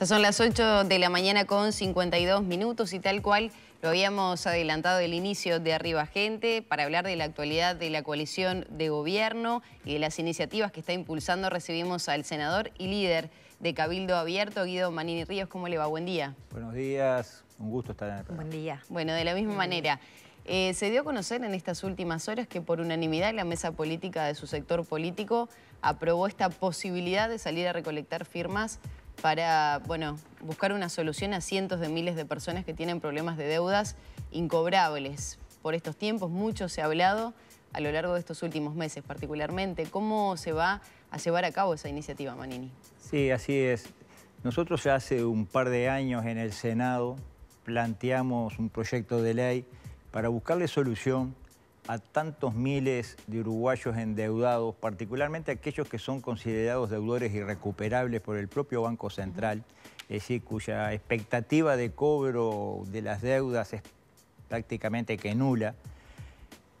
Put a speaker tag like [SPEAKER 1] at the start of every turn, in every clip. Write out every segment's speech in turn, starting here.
[SPEAKER 1] Ya son las 8 de la mañana con 52 minutos y tal cual lo habíamos adelantado el inicio de Arriba Gente para hablar de la actualidad de la coalición de gobierno y de las iniciativas que está impulsando. Recibimos al senador y líder de Cabildo Abierto, Guido Manini Ríos. ¿Cómo le va? Buen día.
[SPEAKER 2] Buenos días. Un gusto estar en el programa. Buen
[SPEAKER 1] día. Bueno, de la misma manera. Eh, se dio a conocer en estas últimas horas que por unanimidad la mesa política de su sector político aprobó esta posibilidad de salir a recolectar firmas para, bueno, buscar una solución a cientos de miles de personas que tienen problemas de deudas incobrables. Por estos tiempos mucho se ha hablado a lo largo de estos últimos meses particularmente. ¿Cómo se va a llevar a cabo esa iniciativa, Manini?
[SPEAKER 2] Sí, así es. Nosotros ya hace un par de años en el Senado planteamos un proyecto de ley para buscarle solución a tantos miles de uruguayos endeudados, particularmente aquellos que son considerados deudores irrecuperables por el propio Banco Central, es decir, cuya expectativa de cobro de las deudas es prácticamente que nula,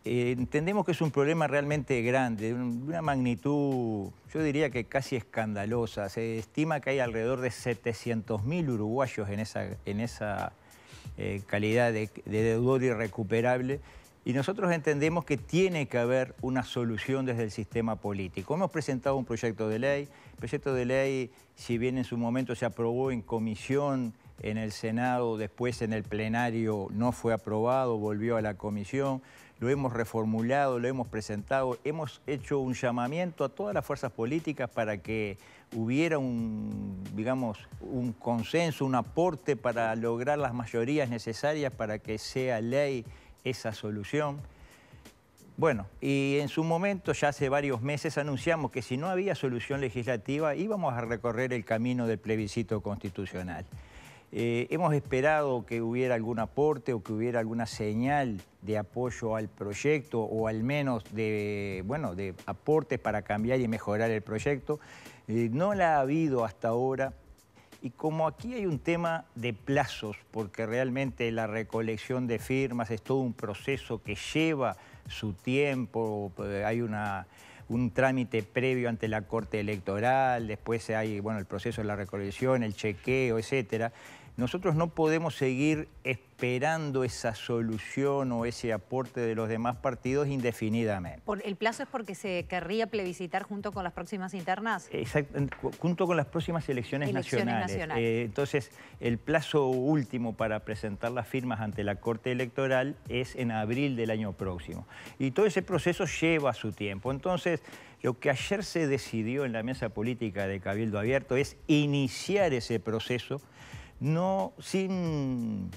[SPEAKER 2] eh, entendemos que es un problema realmente grande, de una magnitud, yo diría que casi escandalosa. Se estima que hay alrededor de mil uruguayos en esa, eh, calidad de deudor irrecuperable y nosotros entendemos que tiene que haber una solución desde el sistema político. Hemos presentado un proyecto de ley. proyecto de ley, si bien en su momento se aprobó en comisión en el Senado, después en el plenario no fue aprobado, volvió a la comisión, lo hemos reformulado, lo hemos presentado, hemos hecho un llamamiento a todas las fuerzas políticas para que hubiera un, digamos, un consenso, un aporte para lograr las mayorías necesarias para que sea ley esa solución. Bueno, y en su momento, ya hace varios meses, anunciamos que si no había solución legislativa, íbamos a recorrer el camino del plebiscito constitucional. Eh, hemos esperado que hubiera algún aporte o que hubiera alguna señal de apoyo al proyecto o al menos de, bueno, de aportes para cambiar y mejorar el proyecto. Eh, no la ha habido hasta ahora. Y como aquí hay un tema de plazos, porque realmente la recolección de firmas es todo un proceso que lleva su tiempo, eh, hay una, un trámite previo ante la Corte Electoral, después hay bueno, el proceso de la recolección, el chequeo, etcétera. Nosotros no podemos seguir esperando esa solución o ese aporte de los demás partidos indefinidamente.
[SPEAKER 3] ¿El plazo es porque se querría plebiscitar junto con las próximas internas?
[SPEAKER 2] Exacto, junto con las próximas elecciones, eh, nacionales. entonces, el plazo último para presentar las firmas ante la Corte Electoral es en abril del año próximo. Y todo ese proceso lleva su tiempo. Entonces, lo que ayer se decidió en la mesa política de Cabildo Abierto es iniciar ese proceso no, sin,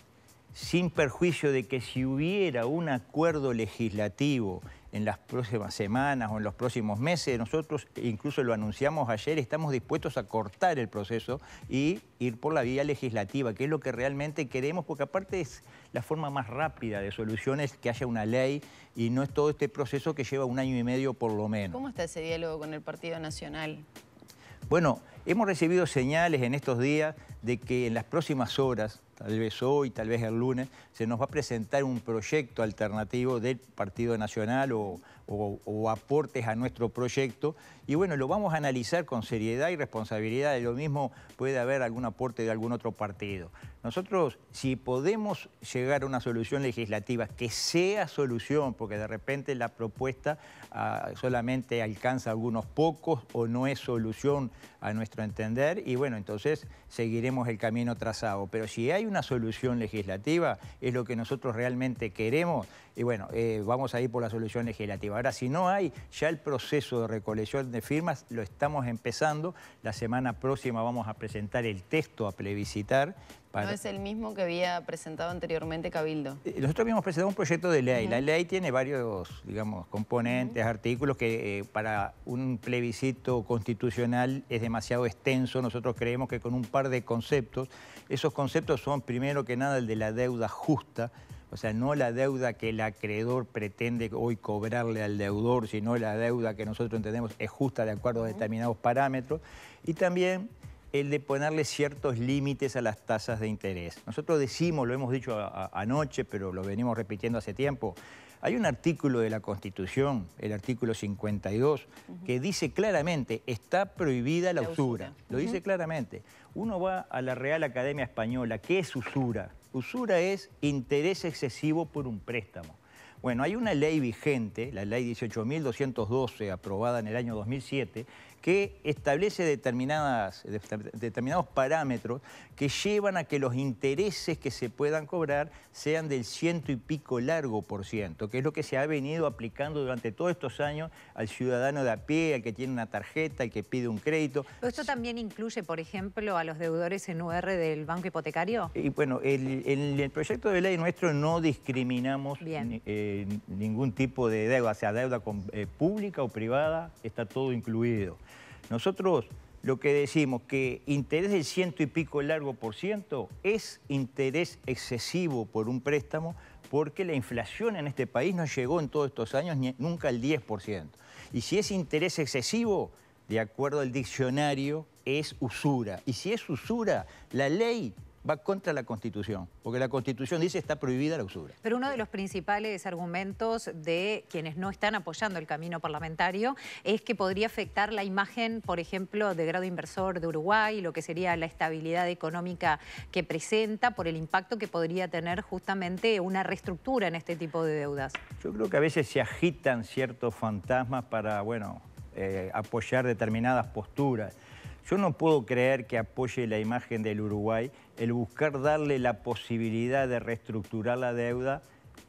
[SPEAKER 2] sin perjuicio de que si hubiera un acuerdo legislativo en las próximas semanas o en los próximos meses, nosotros incluso lo anunciamos ayer, estamos dispuestos a cortar el proceso y ir por la vía legislativa, que es lo que realmente queremos, porque aparte es la forma más rápida de soluciones que haya una ley y no es todo este proceso que lleva un año y medio por lo menos.
[SPEAKER 1] ¿Cómo está ese diálogo con el Partido Nacional?
[SPEAKER 2] Bueno, hemos recibido señales en estos días de que en las próximas horas tal vez hoy, tal vez el lunes, se nos va a presentar un proyecto alternativo del Partido Nacional o, aportes a nuestro proyecto. Y bueno, lo vamos a analizar con seriedad y responsabilidad. lo mismo puede haber algún aporte de algún otro partido. Nosotros, si podemos llegar a una solución legislativa que sea solución, porque de repente la propuesta ah, solamente alcanza a algunos pocos o no es solución a nuestro entender, y bueno, entonces seguiremos el camino trazado. Pero si hay una solución legislativa, es lo que nosotros realmente queremos, y bueno, eh, vamos a ir por la solución legislativa. Ahora, si no hay, ya el proceso de recolección de firmas lo estamos empezando. La semana próxima vamos a presentar el texto a plebiscitar ¿No es
[SPEAKER 1] el mismo que había presentado anteriormente Cabildo? Eh,
[SPEAKER 2] nosotros habíamos presentado un proyecto de ley. La ley tiene varios, digamos, componentes, artículos que eh, para un plebiscito constitucional es demasiado extenso. Nosotros creemos que con un par de conceptos, esos conceptos son primero que nada el de la deuda justa, o sea, no la deuda que el acreedor pretende hoy cobrarle al deudor, sino la deuda que nosotros entendemos es justa de acuerdo a determinados parámetros. Y también el de ponerle ciertos límites a las tasas de interés. Nosotros decimos, lo hemos dicho anoche, pero lo venimos repitiendo hace tiempo, hay un artículo de la Constitución, el artículo 52, que dice claramente, está prohibida la, usura. Lo dice claramente. Uno va a la Real Academia Española, ¿qué es usura? Usura es interés excesivo por un préstamo. Bueno, hay una ley vigente, la ley 18.212, aprobada en el año 2007, que establece determinadas, determinados parámetros que llevan a que los intereses que se puedan cobrar sean del ciento y pico largo por ciento, que es lo que se ha venido aplicando durante todos estos años al ciudadano de a pie, al que tiene una tarjeta, al que pide un crédito.
[SPEAKER 3] ¿Esto también incluye, por ejemplo, a los deudores en UR del Banco Hipotecario?
[SPEAKER 2] Y bueno, en el, proyecto de ley nuestro no discriminamos eh, ningún tipo de deuda, sea deuda eh, pública o privada, está todo incluido. Nosotros lo que decimos que interés del ciento y pico largo por ciento es interés excesivo por un préstamo porque la inflación en este país no llegó en todos estos años ni, nunca al 10%. Y si es interés excesivo, de acuerdo al diccionario, es usura. Y si es usura, la ley va contra la Constitución, porque la Constitución dice está prohibida la usura.
[SPEAKER 3] Pero uno de los principales argumentos de quienes no están apoyando el camino parlamentario es que podría afectar la imagen, por ejemplo, de grado inversor de Uruguay, lo que sería la estabilidad económica que presenta por el impacto que podría tener justamente una reestructura en este tipo de deudas.
[SPEAKER 2] Yo creo que a veces se agitan ciertos fantasmas para, bueno, eh, apoyar determinadas posturas. Yo no puedo creer que apoye la imagen del Uruguay el buscar darle la posibilidad de reestructurar la deuda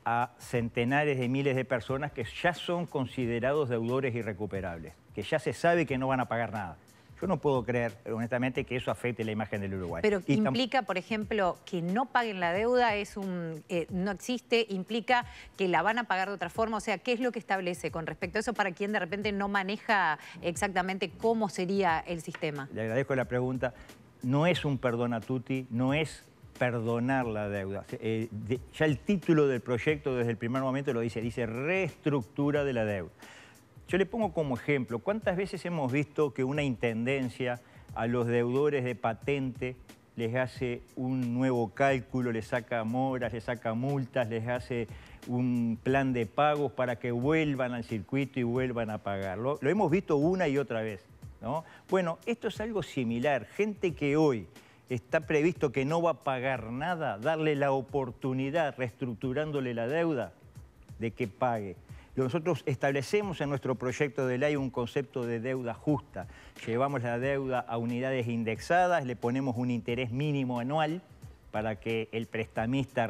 [SPEAKER 2] a centenares de miles de personas que ya son considerados deudores irrecuperables, que ya se sabe que no van a pagar nada. Yo no puedo creer, honestamente, que eso afecte la imagen del Uruguay. Pero implica,
[SPEAKER 3] por ejemplo, que no paguen la deuda, es un, eh, no existe, implica que la van a pagar de otra forma. O sea, ¿qué es lo que establece con respecto a eso para quien de repente no maneja exactamente cómo sería el sistema?
[SPEAKER 2] Le agradezco la pregunta no es un perdón a tutti, no es perdonar la deuda. Eh, ya el título del proyecto desde el primer momento lo dice, dice reestructura de la deuda. Yo le pongo como ejemplo, ¿cuántas veces hemos visto que una intendencia a los deudores de patente les hace un nuevo cálculo, les saca moras, les saca multas, les hace un plan de pagos para que vuelvan al circuito y vuelvan a pagarlo? Lo hemos visto una y otra vez. Bueno, esto es algo similar. Gente que hoy está previsto que no va a pagar nada, darle la oportunidad, reestructurándole la deuda, de que pague. Nosotros establecemos en nuestro proyecto de ley un concepto de deuda justa. Llevamos la deuda a unidades indexadas, le ponemos un interés mínimo anual para que el prestamista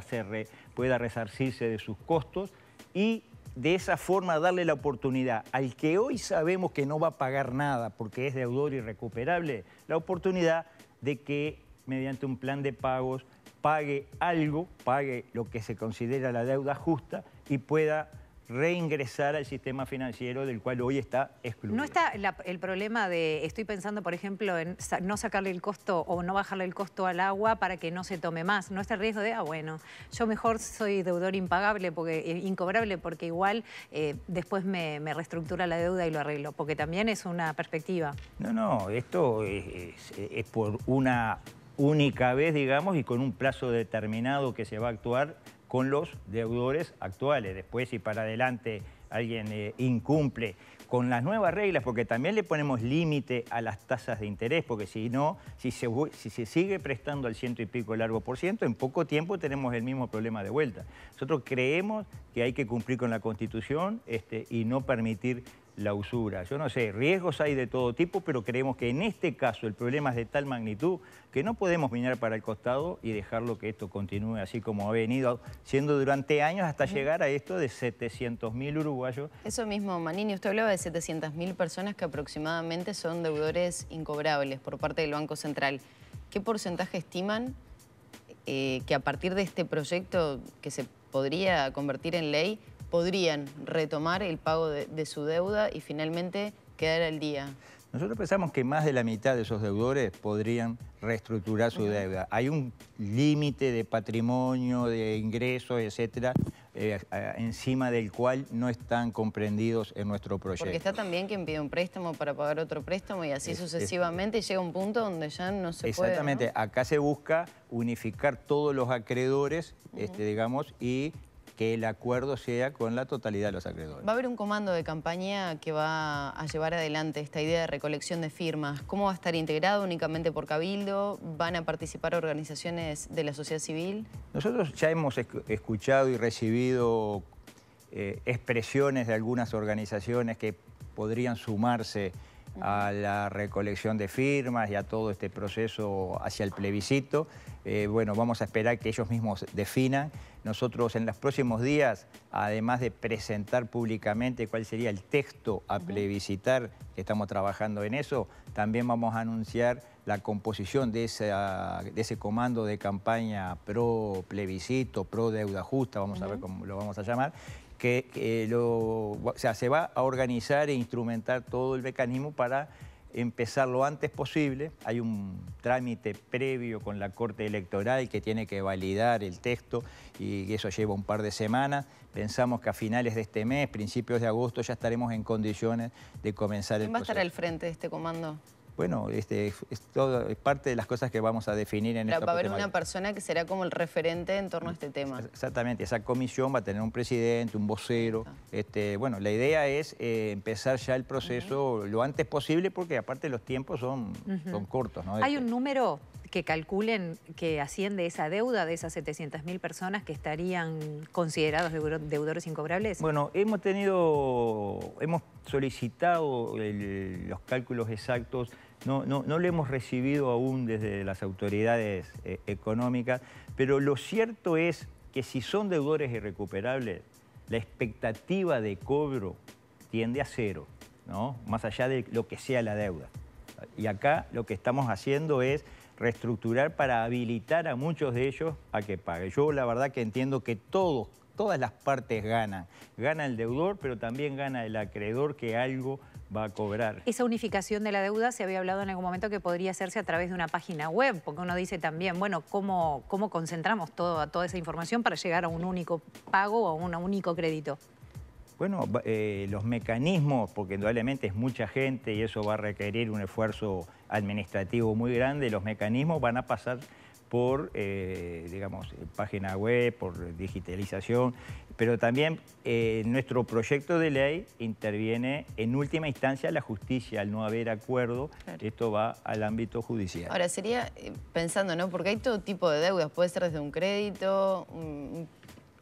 [SPEAKER 2] pueda resarcirse de sus costos y de esa forma darle la oportunidad al que hoy sabemos que no va a pagar nada porque es deudor irrecuperable, la oportunidad de que mediante un plan de pagos pague algo, pague lo que se considera la deuda justa y pueda reingresar al sistema financiero del cual hoy está excluido. ¿No está el
[SPEAKER 3] problema de, estoy pensando por ejemplo en no sacarle el costo o no bajarle el costo al agua para que no se tome más? ¿No está el riesgo de, ah bueno, yo mejor soy deudor impagable, porque eh, incobrable, porque igual eh, después me, reestructura la deuda y lo arreglo? Porque también es una perspectiva.
[SPEAKER 2] No, no, esto es por una única vez, digamos, y con un plazo determinado que se va a actuar con los deudores actuales. Después, si para adelante alguien eh, incumple con las nuevas reglas, porque también le ponemos límite a las tasas de interés, porque si no, si se, sigue prestando al ciento y pico largo por ciento, en poco tiempo tenemos el mismo problema de vuelta. Nosotros creemos que hay que cumplir con la Constitución este, y no permitir la usura. Yo no sé, riesgos hay de todo tipo, pero creemos que en este caso el problema es de tal magnitud que no podemos mirar para el costado y dejarlo que esto continúe así como ha venido siendo durante años hasta llegar a esto de 700.000 uruguayos.
[SPEAKER 1] Eso mismo, Manini, usted hablaba de 700.000 personas que aproximadamente son deudores incobrables por parte del Banco Central. ¿Qué porcentaje estiman eh, que a partir de este proyecto que se podría convertir en ley podrían retomar el pago de, su deuda y finalmente quedar al día.
[SPEAKER 2] Nosotros pensamos que más de la mitad de esos deudores podrían reestructurar su deuda. Hay un límite de patrimonio, de ingresos, etcétera, eh, encima del cual no están comprendidos en nuestro proyecto. Porque está
[SPEAKER 1] también quien pide un préstamo para pagar otro préstamo y así sucesivamente llega un punto donde ya no se puede... Exactamente,
[SPEAKER 2] acá se busca unificar todos los acreedores, este, digamos, y que el acuerdo sea con la totalidad de los acreedores.
[SPEAKER 1] Va a haber un comando de campaña que va a llevar adelante esta idea de recolección de firmas. ¿Cómo va a estar integrado únicamente por Cabildo? ¿Van a participar organizaciones de la sociedad civil?
[SPEAKER 2] Nosotros ya hemos escuchado y recibido eh, expresiones de algunas organizaciones que podrían sumarse a la recolección de firmas y a todo este proceso hacia el plebiscito. Eh, bueno, vamos a esperar que ellos mismos definan. Nosotros en los próximos días, además de presentar públicamente cuál sería el texto a plebiscitar, que estamos trabajando en eso, también vamos a anunciar la composición de, de ese comando de campaña pro plebiscito, pro deuda justa, vamos a ver cómo lo vamos a llamar, que lo, sea, se va a organizar e instrumentar todo el mecanismo para empezar lo antes posible. Hay un trámite previo con la Corte Electoral que tiene que validar el texto y eso lleva un par de semanas. Pensamos que a finales de este mes, principios de agosto, ya estaremos en condiciones de comenzar el proceso. ¿Quién va a estar
[SPEAKER 1] al frente de este comando?
[SPEAKER 2] bueno, este, es, es parte de las cosas que vamos a definir en esta Va a una
[SPEAKER 1] persona que será como el referente en torno a este tema.
[SPEAKER 2] Exactamente, esa comisión va a tener un presidente, un vocero. Este, bueno, la idea es eh, empezar ya el proceso lo antes posible porque aparte los tiempos son, son cortos. ¿Hay
[SPEAKER 3] este, un número que calculen que asciende esa deuda de esas 700.000 personas que estarían considerados deudores
[SPEAKER 2] incobrables? Bueno, hemos tenido, hemos solicitado los cálculos exactos no, lo hemos recibido aún desde las autoridades eh, económicas, pero lo cierto es que si son deudores irrecuperables, la expectativa de cobro tiende a cero, ¿no? más allá de lo que sea la deuda. Y acá lo que estamos haciendo es reestructurar para habilitar a muchos de ellos a que paguen. Yo la verdad que entiendo que todos, todas las partes ganan. Gana el deudor, pero también gana el acreedor que algo va a cobrar. Esa
[SPEAKER 3] unificación de la deuda se había hablado en algún momento que podría hacerse a través de una página web, porque uno dice también, bueno, ¿cómo, cómo concentramos toda esa información para llegar a un único pago o a un único crédito?
[SPEAKER 2] Bueno, eh, los mecanismos, porque indudablemente es mucha gente y eso va a requerir un esfuerzo administrativo muy grande, los mecanismos van a pasar por, eh, digamos, eh, página web, por digitalización, pero también eh, nuestro proyecto de ley interviene en última instancia la justicia, al no haber acuerdo, esto va al ámbito judicial.
[SPEAKER 1] Ahora, sería pensando, ¿no? Porque hay todo tipo de deudas, puede ser desde un crédito,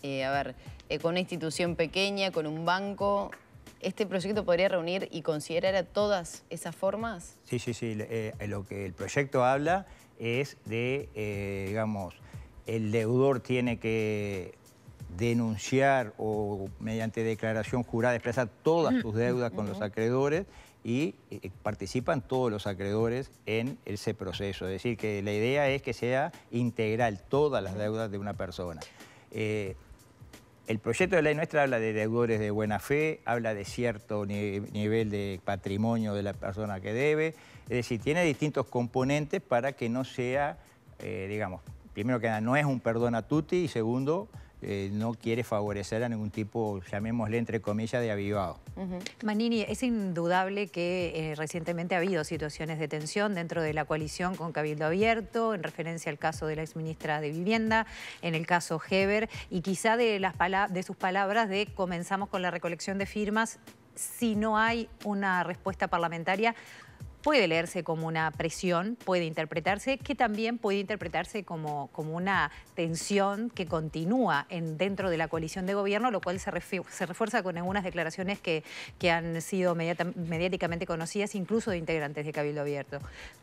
[SPEAKER 1] a ver, con una institución pequeña, con un banco, ¿Este proyecto podría reunir y considerar a todas esas formas?
[SPEAKER 2] Sí, sí, sí. lo que el proyecto habla es de, eh, digamos, el deudor tiene que denunciar o mediante declaración jurada expresar todas sus deudas con los acreedores y eh, participan todos los acreedores en ese proceso. Es decir, que la idea es que sea integral todas las deudas de una persona. Eh, el proyecto de ley nuestra habla de deudores de buena fe, habla de cierto nivel de patrimonio de la persona que debe, es decir, tiene distintos componentes para que no sea, eh, digamos, primero que nada, no es un perdón a tutti y segundo, eh, no quiere favorecer a ningún tipo, llamémosle entre comillas, de avivado.
[SPEAKER 3] Manini, es indudable que eh, recientemente ha habido situaciones de tensión dentro de la coalición con Cabildo Abierto, en referencia al caso de la exministra de Vivienda, en el caso Heber, y quizá de, las de sus palabras de comenzamos con la recolección de firmas si no hay una respuesta parlamentaria puede leerse como una presión, puede interpretarse, que también puede interpretarse como, como una tensión que continúa en, dentro de la coalición de gobierno, lo cual se, refuerza con algunas declaraciones que, que han sido mediáticamente conocidas, incluso de integrantes de Cabildo Abierto.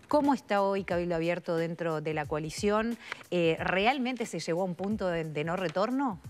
[SPEAKER 3] ¿Cómo está hoy Cabildo Abierto dentro de la coalición? Eh, ¿Realmente se llegó a un punto de no retorno?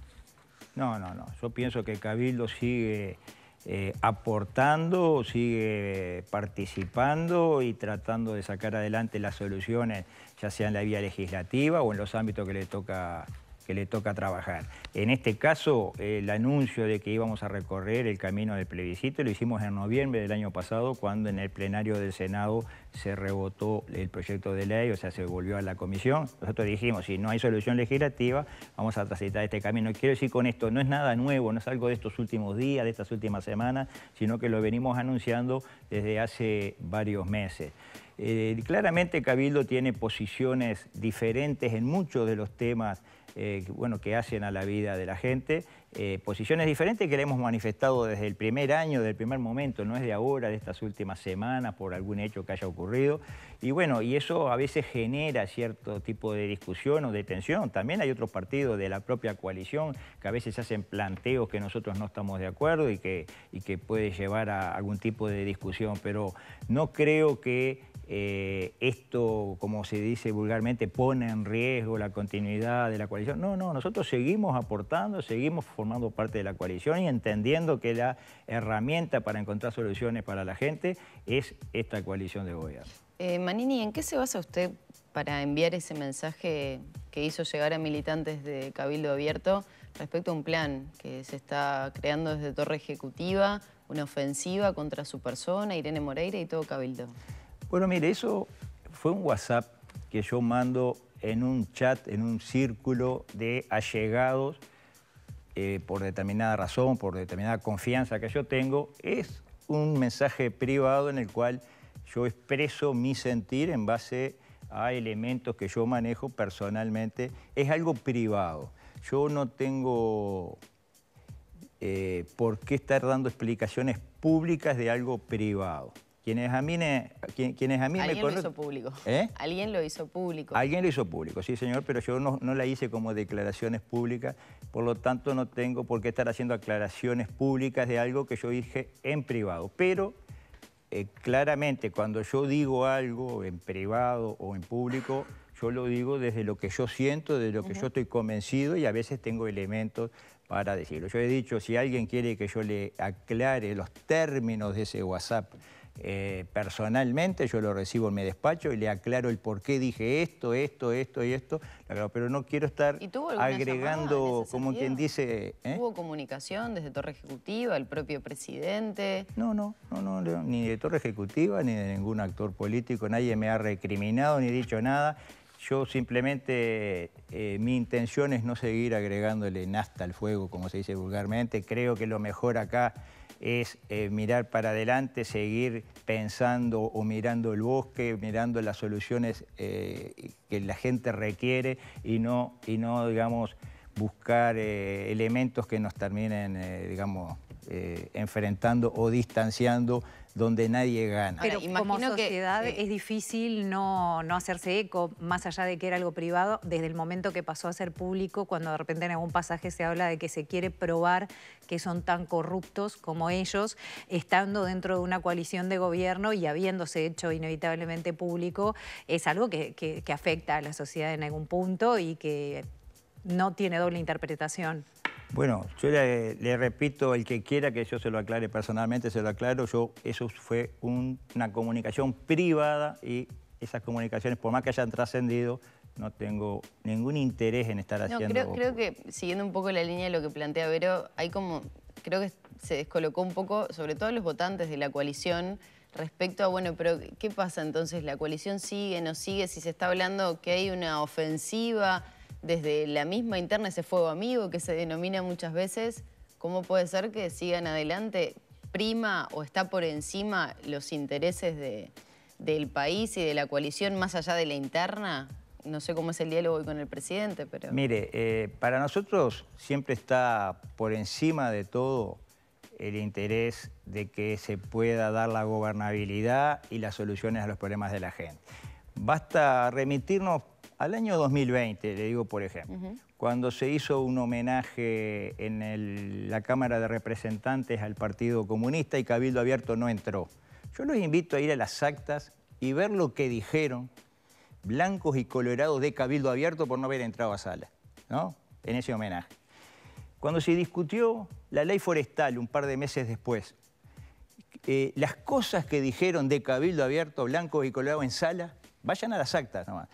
[SPEAKER 2] No, no, no. Yo pienso que Cabildo sigue... Eh, aportando, sigue participando y tratando de sacar adelante las soluciones, ya sea en la vía legislativa o en los ámbitos que le toca que le toca trabajar. En este caso, el anuncio de que íbamos a recorrer el camino del plebiscito lo hicimos en noviembre del año pasado, cuando en el plenario del Senado se rebotó el proyecto de ley, o sea, se volvió a la comisión. Nosotros dijimos, si no hay solución legislativa, vamos a transitar este camino. Quiero decir con esto, no es nada nuevo, no es algo de estos últimos días, de estas últimas semanas, sino que lo venimos anunciando desde hace varios meses. Eh, claramente Cabildo tiene posiciones diferentes en muchos de los temas eh, bueno, que hacen a la vida de la gente. Eh, posiciones diferentes que le hemos manifestado desde el primer año, del primer momento, no es de ahora, de estas últimas semanas, por algún hecho que haya ocurrido. Y bueno, y eso a veces genera cierto tipo de discusión o de tensión. También hay otros partidos de la propia coalición que a veces hacen planteos que nosotros no estamos de acuerdo y que, que puede llevar a algún tipo de discusión, pero no creo que eh, esto, como se dice vulgarmente, pone en riesgo la continuidad de la coalición. No, no, nosotros seguimos aportando, seguimos formando parte de la coalición y entendiendo que la herramienta para encontrar soluciones para la gente es esta coalición de gobierno.
[SPEAKER 1] Eh, Manini, ¿en qué se basa usted para enviar ese mensaje que hizo llegar a militantes de Cabildo Abierto respecto a un plan que se está creando desde Torre Ejecutiva, una ofensiva contra su persona, Irene Moreira y todo Cabildo?
[SPEAKER 2] Bueno, mire, eso fue un WhatsApp que yo mando en un chat, en un círculo de allegados eh, por determinada razón, por determinada confianza que yo tengo, es un mensaje privado en el cual yo expreso mi sentir en base a elementos que yo manejo personalmente. Es algo privado. Yo no tengo eh, por qué estar dando explicaciones públicas de algo privado. Quienes a mí, a mí me Alguien lo hizo público. ¿Eh?
[SPEAKER 1] Alguien lo hizo público.
[SPEAKER 2] Alguien lo hizo público, sí, señor, pero yo no, no, la hice como declaraciones públicas, por lo tanto no tengo por qué estar haciendo aclaraciones públicas de algo que yo dije en privado. Pero eh, claramente cuando yo digo algo en privado o en público, yo lo digo desde lo que yo siento, desde lo que yo estoy convencido y a veces tengo elementos para decirlo. Yo he dicho, si alguien quiere que yo le aclare los términos de ese WhatsApp, eh, personalmente yo lo recibo en mi despacho y le aclaro el por qué dije esto, esto, esto y esto, pero no quiero estar agregando, como quien dice... ¿eh?
[SPEAKER 1] ¿Hubo comunicación desde Torre Ejecutiva, el propio presidente? No, no,
[SPEAKER 2] no, no, ni de Torre Ejecutiva, ni de ningún actor político, nadie me ha recriminado ni dicho nada. Yo simplemente, eh, mi intención es no seguir agregándole nasta al fuego, como se dice vulgarmente. Creo que lo mejor acá es eh, mirar para adelante, seguir pensando o mirando el bosque, mirando las soluciones eh, que la gente requiere y no, y no digamos, buscar eh, elementos que nos terminen, digamos, eh, enfrentando o distanciando donde nadie gana.
[SPEAKER 3] Pero como sociedad es difícil no, hacerse eco, más allá de que era algo privado, desde el momento que pasó a ser público, cuando de repente en algún pasaje se habla de que se quiere probar que son tan corruptos como ellos, estando dentro de una coalición de gobierno y habiéndose hecho inevitablemente público, es algo que afecta a la sociedad en algún punto y que no tiene doble interpretación.
[SPEAKER 2] Bueno, yo le, repito, el que quiera que yo se lo aclare personalmente, se lo aclaro. Yo, eso fue una comunicación privada y esas comunicaciones, por más que hayan trascendido, no tengo ningún interés en estar haciendo... No, creo,
[SPEAKER 1] creo, que, siguiendo un poco la línea de lo que plantea Vero, hay como... Creo que se descolocó un poco, sobre todo los votantes de la coalición, respecto a, bueno, pero ¿qué pasa entonces? ¿La coalición sigue, no sigue? Si se está hablando que hay una ofensiva desde la misma interna ese fuego amigo que se denomina muchas veces, ¿cómo puede ser que sigan adelante? ¿Prima o está por encima los intereses del país y de la coalición más allá de la interna? No sé cómo es el diálogo hoy con el presidente, pero...
[SPEAKER 2] Mire, eh, para nosotros siempre está por encima de todo el interés de que se pueda dar la gobernabilidad y las soluciones a los problemas de la gente. Basta remitirnos al año 2020, le digo por ejemplo, cuando se hizo un homenaje en la Cámara de Representantes al Partido Comunista y Cabildo Abierto no entró. Yo los invito a ir a las actas y ver lo que dijeron blancos y colorados de Cabildo Abierto por no haber entrado a sala, ¿no? En ese homenaje. Cuando se discutió la ley forestal un par de meses después, eh, las cosas que dijeron de Cabildo Abierto, blancos y colorados en sala, Vayan a las actas nomás.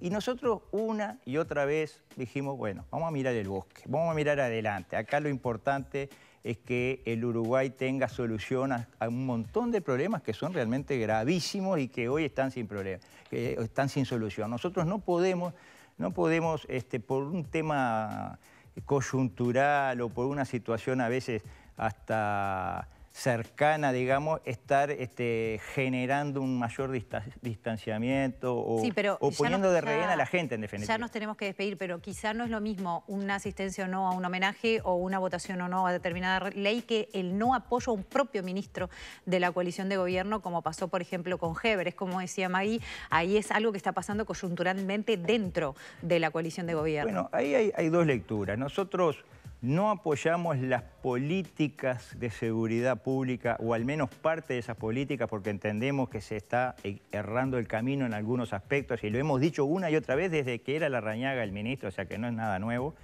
[SPEAKER 2] y nosotros una y otra vez dijimos, bueno, vamos a mirar el bosque, vamos a mirar adelante. Acá lo importante es que el Uruguay tenga solución a, un montón de problemas que son realmente gravísimos y que hoy están sin están sin solución. Nosotros no podemos, no podemos este, por un tema coyuntural o por una situación a veces hasta cercana, digamos, estar este, generando un mayor distanciamiento o, poniendo de rehén a la gente, en definitiva. Ya nos
[SPEAKER 3] tenemos que despedir, pero quizá no es lo mismo una asistencia o no a un homenaje o una votación o no a determinada ley que el no apoyo a un propio ministro de la coalición de gobierno, como pasó, por ejemplo, con Heber. Es como decía Magui, ahí es algo que está pasando coyunturalmente dentro de la coalición de gobierno.
[SPEAKER 2] Bueno, ahí hay, hay dos lecturas. Nosotros no apoyamos las políticas de seguridad pública o al menos parte de esas políticas porque entendemos que se está e-, errando el camino en algunos aspectos y lo hemos dicho una y otra vez desde que era la rañaga el ministro, o sea que no es nada nuevo.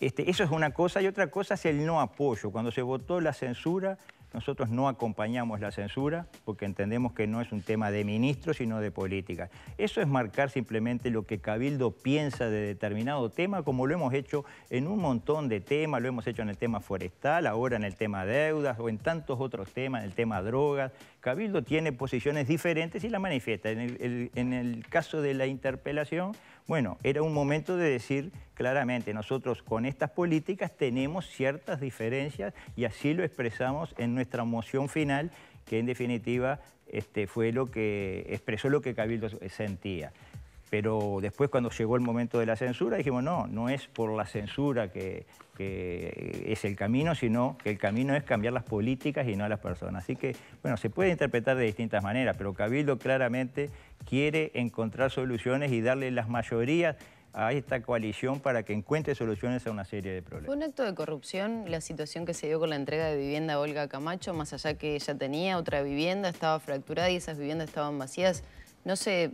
[SPEAKER 2] Este, eso es una cosa y otra cosa es el no apoyo. Cuando se votó la censura nosotros no acompañamos la censura porque entendemos que no es un tema de ministro, sino de política. Eso es marcar simplemente lo que Cabildo piensa de determinado tema, como lo hemos hecho en un montón de temas, lo hemos hecho en el tema forestal, ahora en el tema deudas o en tantos otros temas, en el tema drogas. Cabildo tiene posiciones diferentes y las manifiesta. En en el caso de la interpelación, bueno, era un momento de decir claramente, nosotros con estas políticas tenemos ciertas diferencias y así lo expresamos en nuestra moción final, que en definitiva este, fue lo que expresó lo que Cabildo sentía pero después cuando llegó el momento de la censura dijimos, no, no es por la censura que, es el camino, sino que el camino es cambiar las políticas y no a las personas. Así que, bueno, se puede interpretar de distintas maneras, pero Cabildo claramente quiere encontrar soluciones y darle las mayorías a esta coalición para que encuentre soluciones a una serie de problemas.
[SPEAKER 1] ¿Fue un acto de corrupción la situación que se dio con la entrega de vivienda a Olga Camacho, más allá que ella tenía otra vivienda, estaba fracturada y esas viviendas estaban vacías? No sé,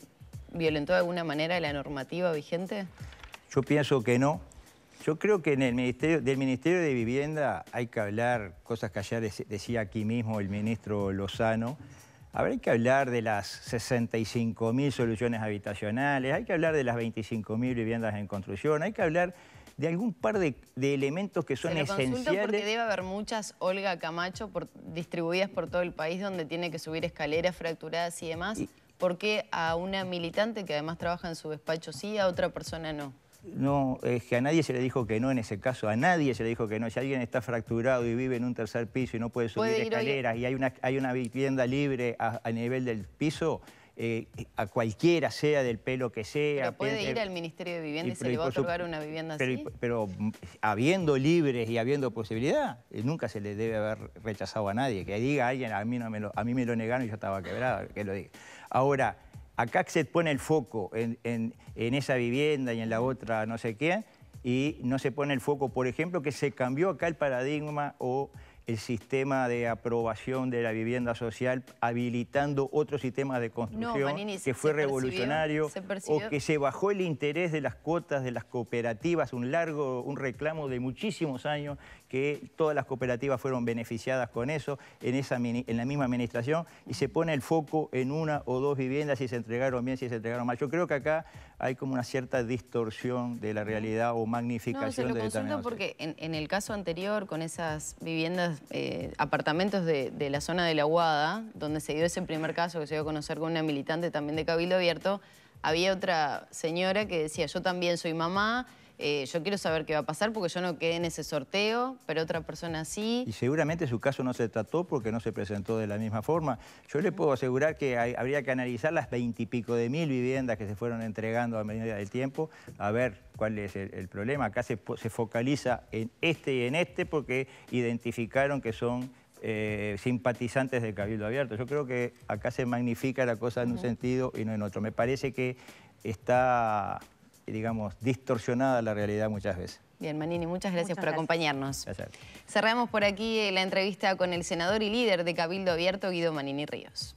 [SPEAKER 1] violentó de alguna manera la normativa vigente?
[SPEAKER 2] Yo pienso que no. Yo creo que en el ministerio, del Ministerio de Vivienda hay que hablar, cosas que ayer decía aquí mismo el ministro Lozano, habrá que hablar de las 65.000 soluciones habitacionales, hay que hablar de las 25.000 viviendas en construcción, hay que hablar de algún par de, elementos que son Se lo esenciales. porque
[SPEAKER 1] debe haber muchas Olga Camacho distribuidas por todo el país donde tiene que subir escaleras fracturadas y demás. ¿Por qué a una militante que además trabaja en su despacho sí, a otra persona no?
[SPEAKER 2] No, es que a nadie se le dijo que no en ese caso, a nadie se le dijo que no. Si alguien está fracturado y vive en un tercer piso y no puede subir escaleras y hay una, hay una vivienda libre a, a nivel del piso, eh, a cualquiera, sea del pelo que sea. Pero puede ir al
[SPEAKER 1] Ministerio de Vivienda y, se le va a otorgar una vivienda pero, así.
[SPEAKER 2] Pero, mm, habiendo libres y habiendo posibilidad, eh, nunca se le debe haber rechazado a nadie. Que diga a alguien, a mí, no me lo, a mí me lo negaron y yo estaba quebrado, que lo diga. Ahora, acá se pone el foco en, en esa vivienda y en la otra no sé qué, y no se pone el foco, por ejemplo, que se cambió acá el paradigma o el sistema de aprobación de la vivienda social, habilitando otro sistema de construcción que fue revolucionario o que se bajó el interés de las cuotas de las cooperativas, un largo, un reclamo de muchísimos años que todas las cooperativas fueron beneficiadas con eso en, esa, en la misma administración y se pone el foco en una o dos viviendas si se entregaron bien, si se entregaron mal. Yo creo que acá hay como una cierta distorsión de la realidad o magnificación no, se lo
[SPEAKER 1] porque en, el caso anterior con esas viviendas, eh, apartamentos de, de la zona de La Aguada, donde se dio ese primer caso que se dio a conocer con una militante también de Cabildo Abierto, había otra señora que decía, yo también soy mamá, eh, yo quiero saber qué va a pasar porque yo no quedé en ese sorteo, pero otra persona sí.
[SPEAKER 2] Y seguramente su caso no se trató porque no se presentó de la misma forma. Yo le puedo asegurar que habría que analizar las veintipico de mil viviendas que se fueron entregando a medida del tiempo, a ver cuál es el, problema. Acá se, focaliza en este y en este porque identificaron que son... Eh, simpatizantes del Cabildo Abierto. Yo creo que acá se magnifica la cosa en un sentido y no en otro. Me parece que está digamos, distorsionada la realidad muchas veces.
[SPEAKER 1] Bien, Manini, muchas gracias por
[SPEAKER 2] acompañarnos.
[SPEAKER 1] Cerramos por aquí la entrevista con el senador y líder de Cabildo Abierto, Guido Manini Ríos.